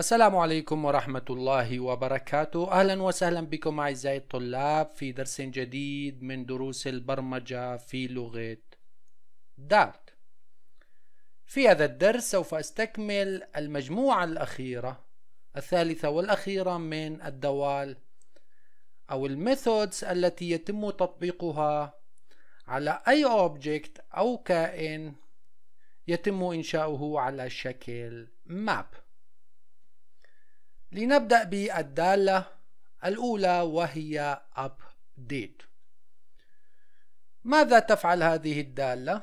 السلام عليكم ورحمة الله وبركاته أهلا وسهلا بكم أعزائي الطلاب في درس جديد من دروس البرمجة في لغة دارت في هذا الدرس سوف أستكمل المجموعة الأخيرة الثالثة والأخيرة من الدوال أو الميثودز التي يتم تطبيقها على أي أوبجكت أو كائن يتم إنشاؤه على شكل ماب لنبدأ بالدالة الأولى وهي update ماذا تفعل هذه الدالة؟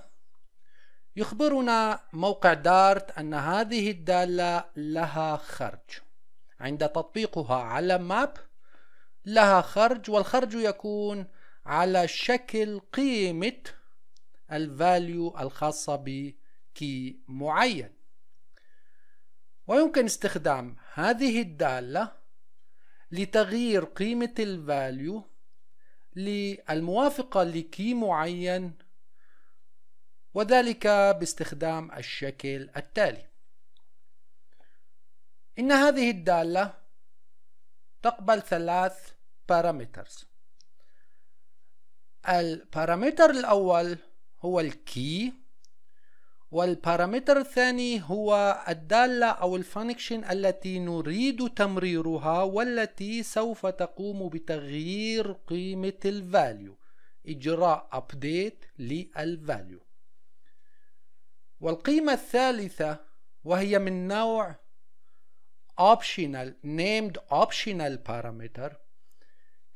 يخبرنا موقع دارت أن هذه الدالة لها خرج عند تطبيقها على ماب لها خرج والخرج يكون على شكل قيمة الفاليو الخاصة بكي معين ويمكن استخدام هذه الدالة لتغيير قيمة الفاليو للموافقة لكي معين وذلك باستخدام الشكل التالي إن هذه الدالة تقبل ثلاث بارامترز البارامتر الأول هو الكي والبارامتر الثاني هو الدالة أو الفانكشن التي نريد تمريرها والتي سوف تقوم بتغيير قيمة الفاليو إجراء update للفاليو والقيمة الثالثة وهي من نوع optional named optional parameter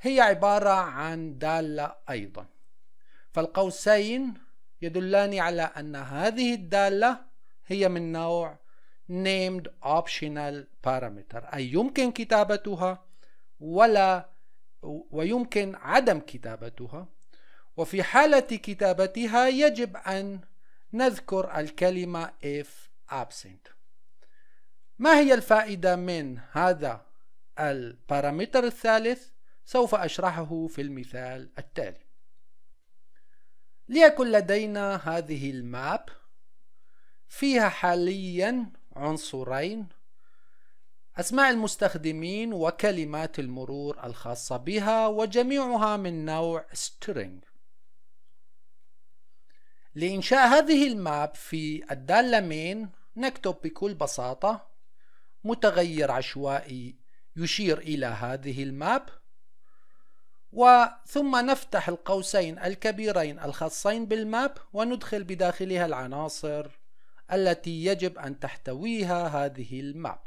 هي عبارة عن دالة أيضا فالقوسين يدلان على أن هذه الدالة هي من نوع named optional parameter أي يمكن كتابتها ولا ويمكن عدم كتابتها وفي حالة كتابتها يجب أن نذكر الكلمة if absent ما هي الفائدة من هذا البارامتر الثالث؟ سوف أشرحه في المثال التالي ليكن لدينا هذه الماب فيها حاليا عنصرين أسماء المستخدمين وكلمات المرور الخاصة بها وجميعها من نوع string لإنشاء هذه الماب في الدالة مين نكتب بكل بساطة متغير عشوائي يشير إلى هذه الماب وثم نفتح القوسين الكبيرين الخاصين بالماب وندخل بداخلها العناصر التي يجب أن تحتويها هذه الماب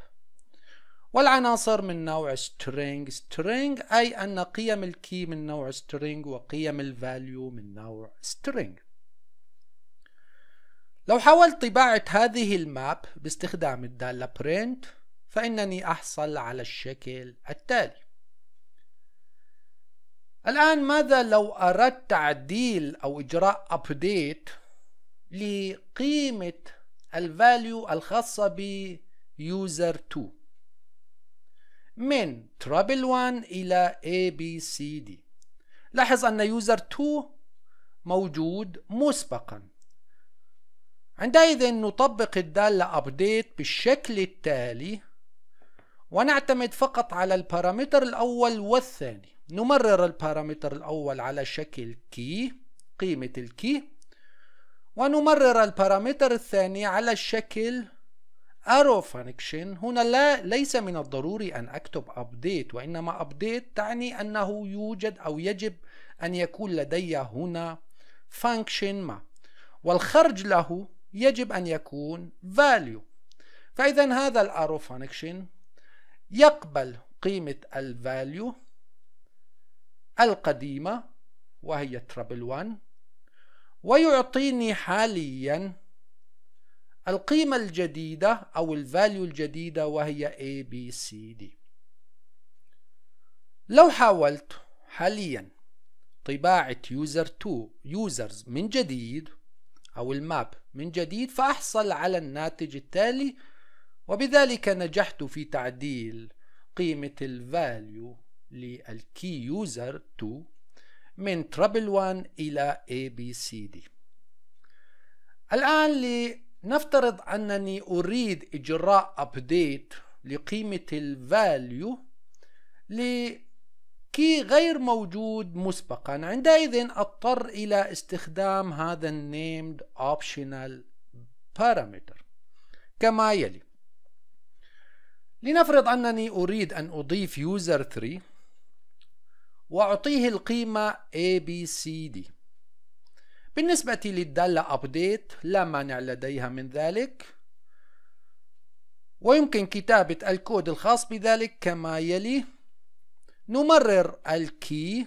والعناصر من نوع string string أي أن قيم الكي من نوع string وقيم الفاليو من نوع string لو حاولت طباعة هذه الماب باستخدام الدالة print فإنني أحصل على الشكل التالي الآن ماذا لو أردت تعديل أو إجراء أبديت لقيمة الفاليو الخاصة ب user 2 من trouble 1 إلى abcd لاحظ أن user 2 موجود مسبقا عندئذ نطبق الدالة update بالشكل التالي ونعتمد فقط على البارامتر الأول والثاني نمرر البارامتر الأول على شكل كي قيمة الكي ونمرر البارامتر الثاني على شكل arrow function هنا لا ليس من الضروري أن أكتب update وإنما update تعني أنه يوجد أو يجب أن يكون لدي هنا function ما والخرج له يجب أن يكون value فإذا هذا arrow function يقبل قيمة value القديمة وهي ترابل 1 ويعطيني حاليا القيمة الجديدة أو الفاليو الجديدة وهي A B C D لو حاولت حاليا طباعة user 2 users من جديد أو الماب من جديد فأحصل على الناتج التالي وبذلك نجحت في تعديل قيمة الفاليو للكي يوزر 2 من ترابل 1 إلى ABCD الآن لنفترض أنني أريد إجراء أبديت لقيمة الفاليو لكي غير موجود مسبقا عندئذ أضطر إلى استخدام هذا النيمد optional parameter كما يلي لنفرض أنني أريد أن أضيف user 3 وأعطيه القيمة ABCD بالنسبة للدالة update لا مانع لديها من ذلك ويمكن كتابة الكود الخاص بذلك كما يلي نمرر الكي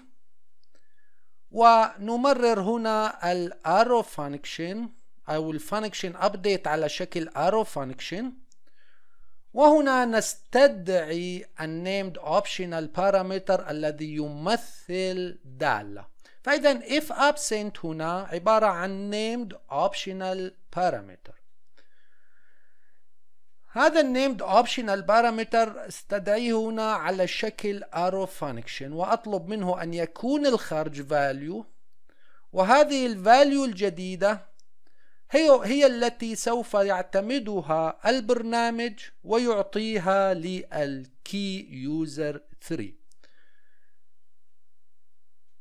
ونمرر هنا الارو فانكشن او الفانكشن ابديت على شكل arrow function وهنا نستدعي النيمد اوبشنال بارامتر الذي يمثل دالة فإذا if absent هنا عبارة عن named optional parameter هذا النيمد اوبشنال بارامتر استدعيه هنا على شكل arrow function وأطلب منه أن يكون الخرج value وهذه الفاليو الجديدة هي هي التي سوف يعتمدها البرنامج ويعطيها للكي يوزر 3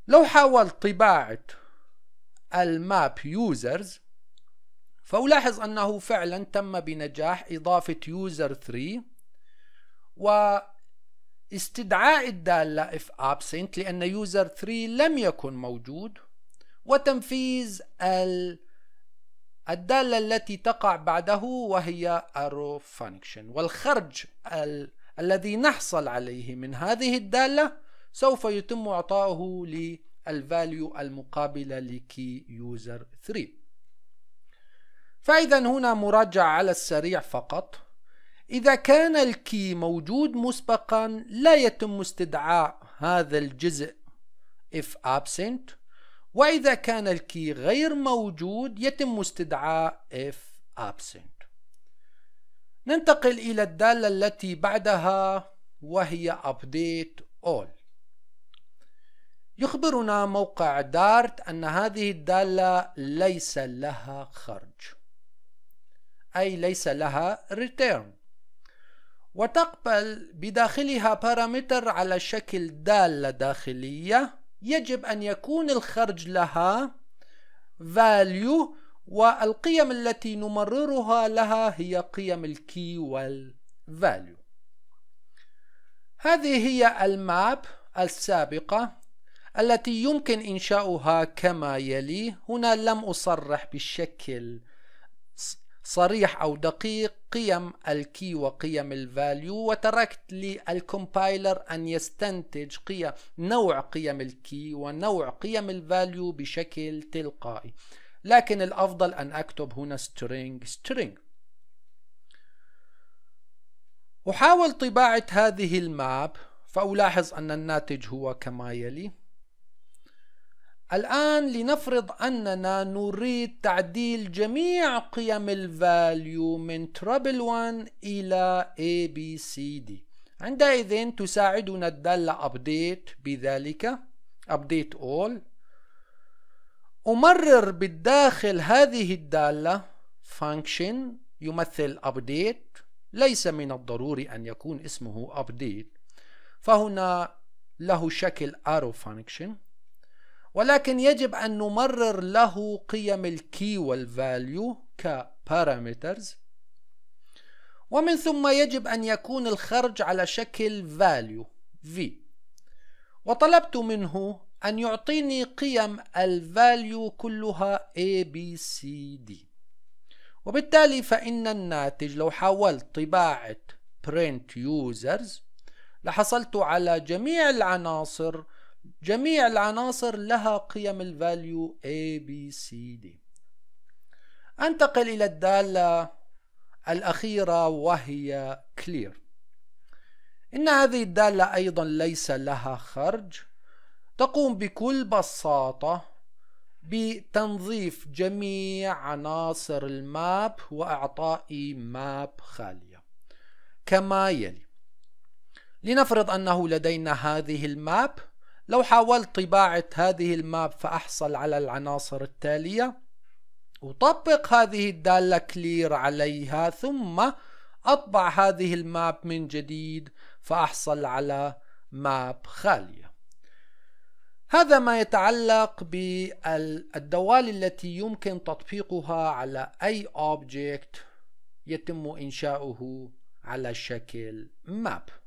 لو حاولت طباعة الماب يوزرز فألاحظ أنه فعلا تم بنجاح إضافة يوزر 3 واستدعاء الدالة if absent لأن يوزر 3 لم يكن موجود وتنفيذ ال الدالة التي تقع بعده وهي arrow function والخرج ال الذي نحصل عليه من هذه الدالة سوف يتم إعطاؤه للفاليو المقابلة لكي يوزر 3 فإذا هنا مراجعة على السريع فقط إذا كان الكي موجود مسبقا لا يتم استدعاء هذا الجزء if absent وإذا كان الكي غير موجود يتم استدعاء if absent ننتقل إلى الدالة التي بعدها وهي update all يخبرنا موقع دارت أن هذه الدالة ليس لها خرج أي ليس لها return وتقبل بداخلها بارامتر على شكل دالة داخلية يجب أن يكون الخرج لها value والقيم التي نمررها لها هي قيم الكي والفاليو هذه هي الماب السابقة التي يمكن إنشاؤها كما يلي هنا لم أصرح بالشكل صريح أو دقيق قيم الكي وقيم الفاليو وتركت للكومبايلر أن يستنتج قيم نوع قيم الكي ونوع قيم الفاليو بشكل تلقائي لكن الأفضل أن أكتب هنا string string أحاول طباعة هذه الماب فألاحظ أن الناتج هو كما يلي الآن لنفرض أننا نريد تعديل جميع قيم الفاليو من treble 1 إلى A, B, C, D عندئذ تساعدنا الدالة update بذلك update all أمرر بالداخل هذه الدالة function يمثل update ليس من الضروري أن يكون اسمه update فهنا له شكل arrow function ولكن يجب أن نمرر له قيم الكي والفاليو كبارامترز ومن ثم يجب أن يكون الخرج على شكل فاليو V وطلبت منه أن يعطيني قيم الفاليو كلها A B C D وبالتالي فإن الناتج لو حاولت طباعة print users لحصلت على جميع العناصر جميع العناصر لها قيم الفاليو A B C D أنتقل إلى الدالة الأخيرة وهي clear إن هذه الدالة أيضا ليس لها خرج تقوم بكل بساطة بتنظيف جميع عناصر الماب وإعطائي ماب خالية كما يلي لنفرض أنه لدينا هذه الماب لو حاولت طباعة هذه الماب فأحصل على العناصر التالية أطبق هذه الدالة كلير عليها ثم أطبع هذه الماب من جديد فأحصل على ماب خالية هذا ما يتعلق بالدوال التي يمكن تطبيقها على أي أوبجكت يتم إنشاؤه على شكل ماب